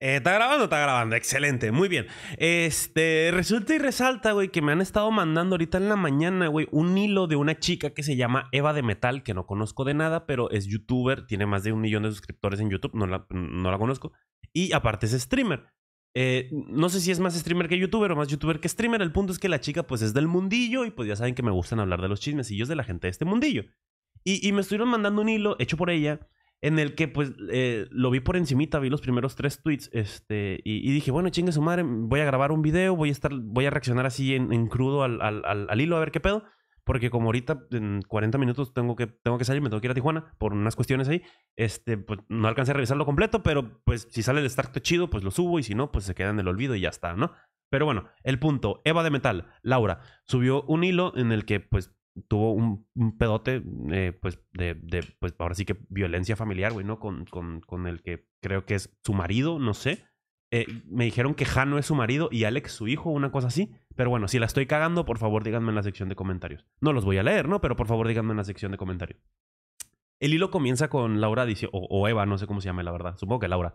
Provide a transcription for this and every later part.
Eh, ¿Está grabando? Está grabando. Excelente. Muy bien. Este, resulta y resalta, güey, que me han estado mandando ahorita en la mañana, güey, un hilo de una chica que se llama Eva de Metal, que no conozco de nada, pero es youtuber, tiene más de un millón de suscriptores en YouTube, no la, conozco. Y aparte es streamer. Eh, no sé si es más streamer que youtuber o más youtuber que streamer. El punto es que la chica, pues, es del mundillo y, pues, ya saben que me gustan hablar de los chismecillos de la gente de este mundillo. y me estuvieron mandando un hilo hecho por ella en el que pues eh, lo vi por encimita, vi los primeros tres tweets, este, y, dije, bueno, chingue su madre, voy a grabar un video, voy a estar, voy a reaccionar así en, crudo al, al, hilo, a ver qué pedo, porque como ahorita en 40 minutos tengo que, tengo que salir, me tengo que ir a Tijuana por unas cuestiones ahí, este, pues no alcancé a revisarlo completo, pero pues si sale el start chido, pues lo subo, y si no, pues se queda en el olvido y ya está, ¿no? Pero bueno, el punto, Eva de Metal, Laura, subió un hilo en el que pues tuvo un, pedote, eh, pues, de, pues, ahora sí que violencia familiar, güey, ¿no? Con, con, el que creo que es su marido, no sé. Eh, me dijeron que Jano es su marido y Alex su hijo, una cosa así. Pero bueno, si la estoy cagando, por favor díganme en la sección de comentarios. No los voy a leer, ¿no? Pero por favor díganme en la sección de comentarios. El hilo comienza con Laura dice, o, Eva, no sé cómo se llama la verdad, supongo que Laura,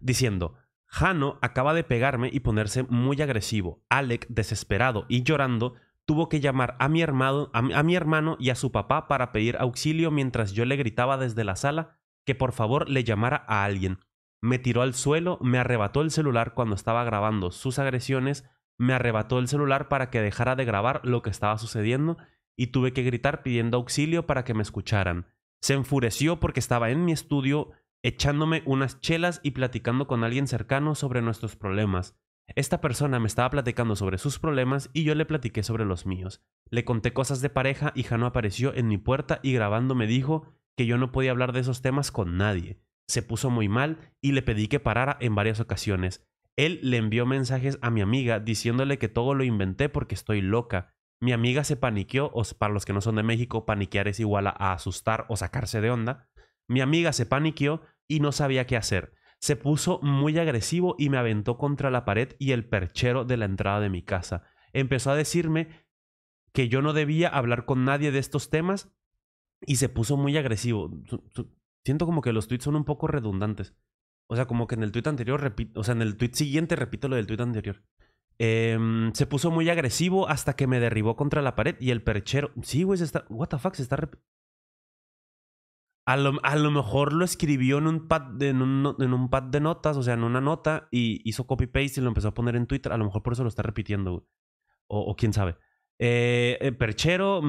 diciendo, Jano acaba de pegarme y ponerse muy agresivo. Alec, desesperado y llorando, tuvo que llamar a mi, hermano, a, mi hermano y a su papá para pedir auxilio mientras yo le gritaba desde la sala que por favor le llamara a alguien. Me tiró al suelo, me arrebató el celular cuando estaba grabando sus agresiones, me arrebató el celular para que dejara de grabar lo que estaba sucediendo y tuve que gritar pidiendo auxilio para que me escucharan. Se enfureció porque estaba en mi estudio echándome unas chelas y platicando con alguien cercano sobre nuestros problemas. Esta persona me estaba platicando sobre sus problemas y yo le platiqué sobre los míos. Le conté cosas de pareja y Jano apareció en mi puerta y grabando me dijo que yo no podía hablar de esos temas con nadie. Se puso muy mal y le pedí que parara en varias ocasiones. Él le envió mensajes a mi amiga diciéndole que todo lo inventé porque estoy loca. Mi amiga se paniqueó, o para los que no son de México, paniquear es igual a asustar o sacarse de onda. Mi amiga se paniqueó y no sabía qué hacer. Se puso muy agresivo y me aventó contra la pared y el perchero de la entrada de mi casa. Empezó a decirme que yo no debía hablar con nadie de estos temas y se puso muy agresivo. Siento como que los tweets son un poco redundantes. O sea, como que en el tweet anterior repito, o sea, en el tweet siguiente repito lo del tweet anterior. Em, se puso muy agresivo hasta que me derribó contra la pared y el perchero. Sí, güey, se está. What the fuck, se está. A lo, mejor lo escribió en un, pad de, en, un, pad de notas, o sea, en una nota, y hizo copy-paste y lo empezó a poner en Twitter. A lo mejor por eso lo está repitiendo, o, quién sabe. Eh, eh, perchero,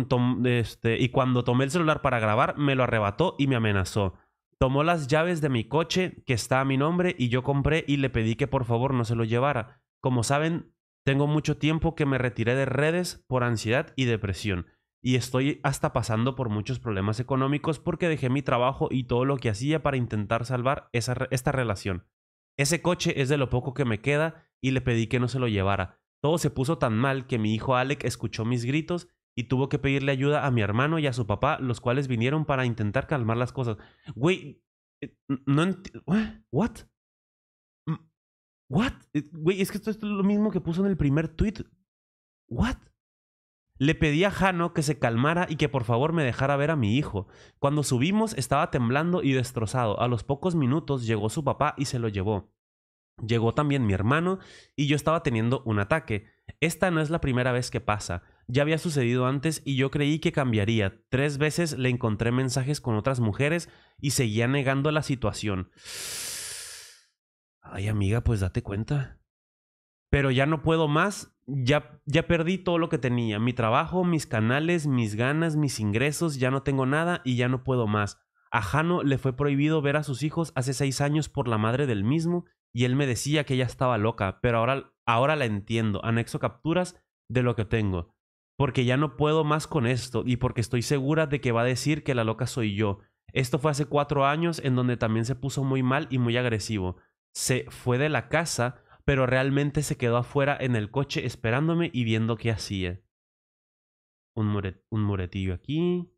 este, y cuando tomé el celular para grabar, me lo arrebató y me amenazó. Tomó las llaves de mi coche, que está a mi nombre, y yo compré y le pedí que por favor no se lo llevara. Como saben, tengo mucho tiempo que me retiré de redes por ansiedad y depresión y estoy hasta pasando por muchos problemas económicos porque dejé mi trabajo y todo lo que hacía para intentar salvar esa esta relación. Ese coche es de lo poco que me queda y le pedí que no se lo llevara. Todo se puso tan mal que mi hijo Alec escuchó mis gritos y tuvo que pedirle ayuda a mi hermano y a su papá, los cuales vinieron para intentar calmar las cosas. Güey, eh, no what? What? Eh, güey, es que esto es lo mismo que puso en el primer tweet. What? Le pedí a Jano que se calmara y que por favor me dejara ver a mi hijo. Cuando subimos estaba temblando y destrozado. A los pocos minutos llegó su papá y se lo llevó. Llegó también mi hermano y yo estaba teniendo un ataque. Esta no es la primera vez que pasa. Ya había sucedido antes y yo creí que cambiaría. Tres veces le encontré mensajes con otras mujeres y seguía negando la situación. Ay amiga, pues date cuenta. Pero ya no puedo más ya, perdí todo lo que tenía, mi trabajo, mis canales, mis ganas, mis ingresos, ya no tengo nada y ya no puedo más. A Jano le fue prohibido ver a sus hijos hace seis años por la madre del mismo y él me decía que ella estaba loca, pero ahora, ahora la entiendo. Anexo capturas de lo que tengo, porque ya no puedo más con esto y porque estoy segura de que va a decir que la loca soy yo. Esto fue hace cuatro años en donde también se puso muy mal y muy agresivo. Se fue de la casa pero realmente se quedó afuera en el coche esperándome y viendo qué hacía. Un, moretillo un aquí.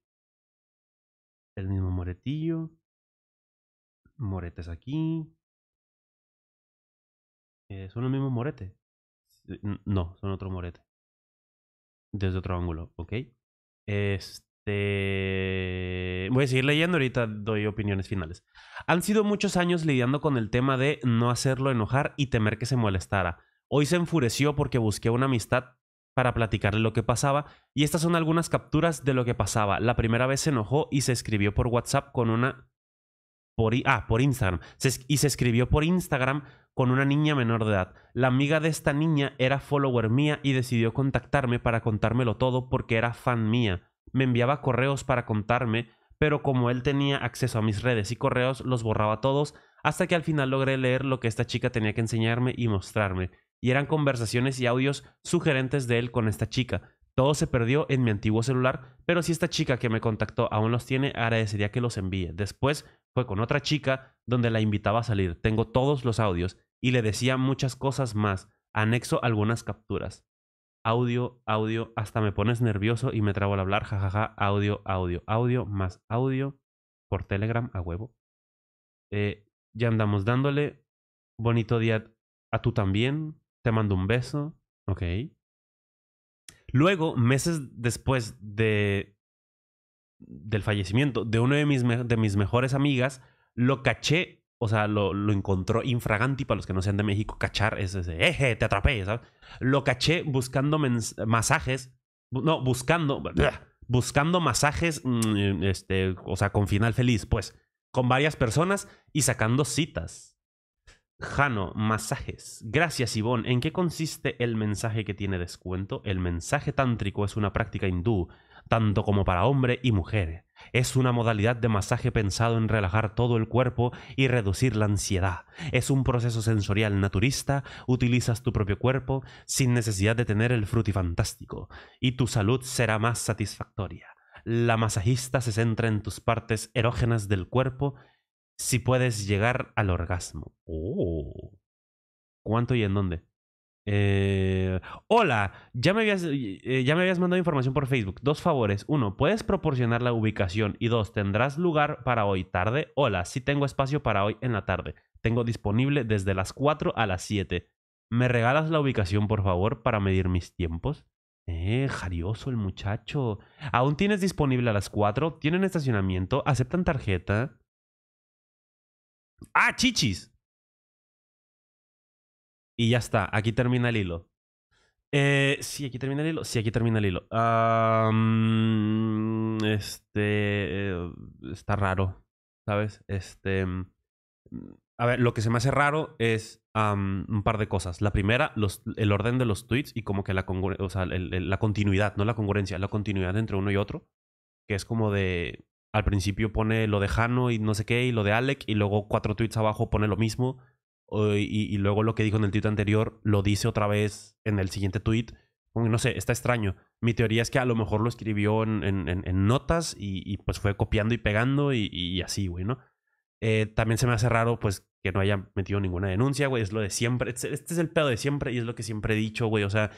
El mismo moretillo. Moretes aquí. Eh, ¿Son los mismos moretes? No, son otro morete. Desde otro ángulo, ¿ok? Este. Este, voy a seguir leyendo, ahorita doy opiniones finales. Han sido muchos años lidiando con el tema de no hacerlo enojar y temer que se molestara. Hoy se enfureció porque busqué una amistad para platicarle lo que pasaba y estas son algunas capturas de lo que pasaba. La primera vez se enojó y se escribió por WhatsApp con una... Por, ah, por Instagram. y se escribió por Instagram con una niña menor de edad. La amiga de esta niña era follower mía y decidió contactarme para contármelo todo porque era fan mía me enviaba correos para contarme, pero como él tenía acceso a mis redes y correos, los borraba todos, hasta que al final logré leer lo que esta chica tenía que enseñarme y mostrarme, y eran conversaciones y audios sugerentes de él con esta chica. Todo se perdió en mi antiguo celular, pero si esta chica que me contactó aún los tiene, agradecería que los envíe. Después fue con otra chica donde la invitaba a salir. Tengo todos los audios y le decía muchas cosas más. Anexo algunas capturas audio, audio, hasta me pones nervioso y me trabo al hablar, jajaja, ja, ja, audio, audio, audio, más audio por Telegram a huevo. Eh, ya andamos dándole. Bonito día a tú también. Te mando un beso. Ok. Luego, meses después de, del fallecimiento de una de mis, de mis mejores amigas, lo caché o sea, lo, encontró infraganti, para los que no sean de México, cachar es ese, eje, te atrapé, ¿sabes? Lo caché buscando masajes, no, buscando, buscando masajes, mm, este, o sea, con final feliz, pues, con varias personas y sacando citas. Jano, masajes. Gracias, Ivonne. ¿En qué consiste el mensaje que tiene descuento? El mensaje tántrico es una práctica hindú, tanto como para hombre y mujer. Es una modalidad de masaje pensado en relajar todo el cuerpo y reducir la ansiedad. Es un proceso sensorial naturista, utilizas tu propio cuerpo sin necesidad de tener el frutifantástico y tu salud será más satisfactoria. La masajista se centra en tus partes erógenas del cuerpo si puedes llegar al orgasmo. ¡Oh! ¿Cuánto y en dónde? Eh, hola, ya me, habías, eh, ya me habías mandado información por Facebook. Dos favores. Uno, puedes proporcionar la ubicación. Y dos, ¿tendrás lugar para hoy tarde? Hola, sí tengo espacio para hoy en la tarde. Tengo disponible desde las 4 a las 7. ¿Me regalas la ubicación, por favor, para medir mis tiempos? Eh, jarioso el muchacho. ¿Aún tienes disponible a las 4? ¿Tienen estacionamiento? ¿Aceptan tarjeta? ¡Ah, chichis! Y ya está, aquí termina el hilo. Eh, sí, aquí termina el hilo. Sí, aquí termina el hilo. Ah, mm, este. Eh, está raro, ¿sabes? Este. Mm, a ver, lo que se me hace raro es un par de cosas. La primera, el orden de los tweets y como que la, o sea, la continuidad, no la congruencia, la continuidad entre uno y otro. Que es como de. Al principio pone lo de Jano y no sé qué, y lo de Alec, y luego cuatro tweets abajo pone lo mismo y, luego lo que dijo en el tweet anterior lo dice otra vez en el siguiente tuit, No sé, está extraño. Mi teoría es que a lo mejor lo escribió en, notas y, pues fue copiando y pegando y, así, güey, ¿no? Eh, también se me hace raro, pues, que no haya metido ninguna denuncia, güey. Es lo de siempre. Este es el pedo de siempre y es lo que siempre he dicho, güey. O sea,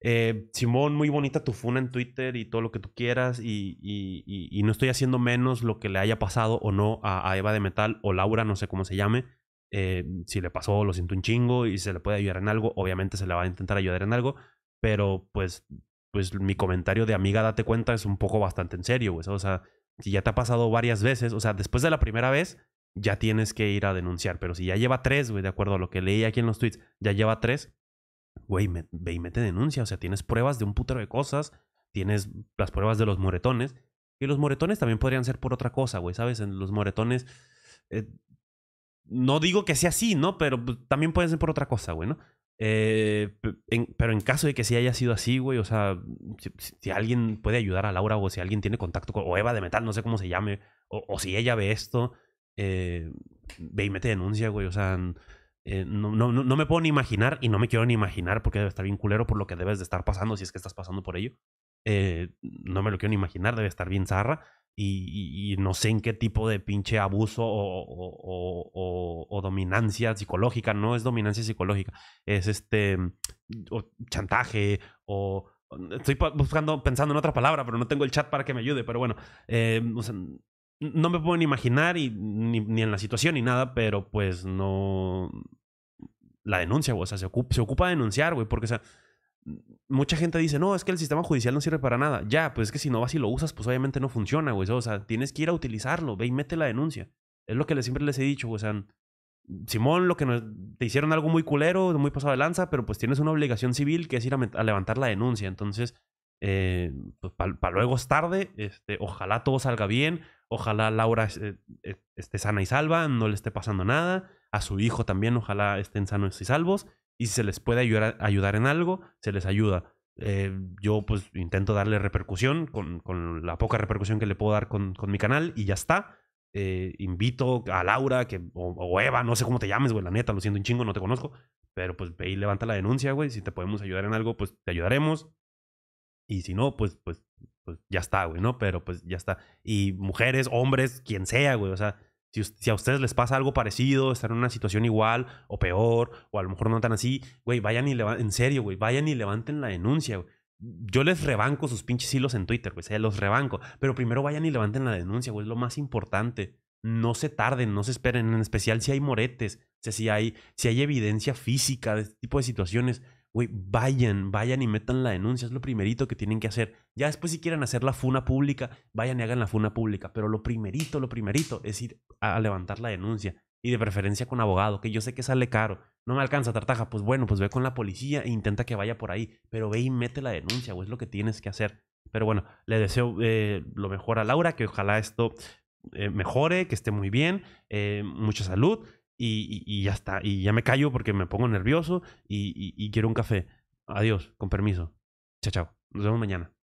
eh, Simón, muy bonita tu funa en Twitter y todo lo que tú quieras. Y, no estoy haciendo menos lo que le haya pasado o no a Eva de Metal o Laura, no sé cómo se llame. Eh, si le pasó, lo siento un chingo y se le puede ayudar en algo, obviamente se le va a intentar ayudar en algo, pero pues, pues mi comentario de amiga, date cuenta, es un poco bastante en serio, güey. O sea, si ya te ha pasado varias veces, o sea, después de la primera vez, ya tienes que ir a denunciar, pero si ya lleva tres, güey, de acuerdo a lo que leí aquí en los tweets, ya lleva tres, güey, ve y mete denuncia, o sea, tienes pruebas de un putero de cosas, tienes las pruebas de los moretones, y los moretones también podrían ser por otra cosa, güey, ¿sabes? En los moretones... Eh, no digo que sea así, ¿no? Pero pues, también puede ser por otra cosa, güey, ¿no? Eh, pero en caso de que sí haya sido así, güey, o sea, si, alguien puede ayudar a Laura o si alguien tiene contacto con, o Eva de Metal, no sé cómo se llame, o, si ella ve esto, eh, ve y mete denuncia, güey, o sea, eh, no, no, no, me puedo ni imaginar y no me quiero ni imaginar porque debe estar bien culero por lo que debes de estar pasando si es que estás pasando por ello. no me lo quiero ni imaginar, debe estar bien zarra y, no sé en qué tipo de pinche abuso o, o, dominancia psicológica, no es dominancia psicológica, es este mm, o chantaje o... Mm, estoy buscando, pensando en otra palabra, pero no tengo el chat para que me ayude, pero bueno, eh, sea, no me puedo ni imaginar ni, en la situación ni nada, pero pues no... La denuncia, güey, o sea, se se ocupa de denunciar, güey, porque, o sea, mucha gente dice, no, es que el sistema judicial no sirve para nada. Ya, pues es que si no vas y lo usas, pues obviamente no funciona, güey. O sea, tienes que ir a utilizarlo, ve y mete la denuncia. Es lo que siempre les he dicho, O sea, Simón, lo que nos, te hicieron algo muy culero, muy pasado de lanza, pero pues tienes una obligación civil que es ir a, levantar la denuncia. Entonces, eh, pues para luego es tarde. Este, ojalá todo salga bien. Ojalá Laura eh, eh, esté sana y salva, no le esté pasando nada. A su hijo también, ojalá estén sanos y salvos y si se les puede ayudar, ayudar en algo, se les ayuda. Eh, yo pues intento darle repercusión con, con, la poca repercusión que le puedo dar con, con mi canal y ya está. Eh, invito a Laura que, o, Eva, no sé cómo te llames, güey, la neta, lo siento un chingo, no te conozco, pero pues ve y levanta la denuncia, güey, si te podemos ayudar en algo, pues te ayudaremos. Y si no, pues, pues, pues ya está, güey, ¿no? Pero pues ya está. Y mujeres, hombres, quien sea, güey, o sea, si, a ustedes les pasa algo parecido, están en una situación igual o peor, o a lo mejor no tan así, güey, vayan y levanten, en serio, güey, vayan y levanten la denuncia, Yo les rebanco sus pinches hilos en Twitter, güey, se los rebanco, pero primero vayan y levanten la denuncia, güey, es lo más importante. No se tarden, no se esperen, en especial si hay moretes, si hay, si hay evidencia física de este tipo de situaciones, güey, vayan, vayan y metan la denuncia, es lo primerito que tienen que hacer. Ya después si quieren hacer la funa pública, vayan y hagan la funa pública, pero lo primerito, lo primerito es ir a levantar la denuncia y de preferencia con abogado, que yo sé que sale caro, no me alcanza tartaja, pues bueno, pues ve con la policía e intenta que vaya por ahí, pero ve y mete la denuncia, O es lo que tienes que hacer. Pero bueno, le deseo eh, lo mejor a Laura, que ojalá esto eh, mejore, que esté muy bien, eh, mucha salud y, ya está. Y ya me callo porque me pongo nervioso y quiero un café. Adiós, con permiso. Chao, chao. Nos vemos mañana.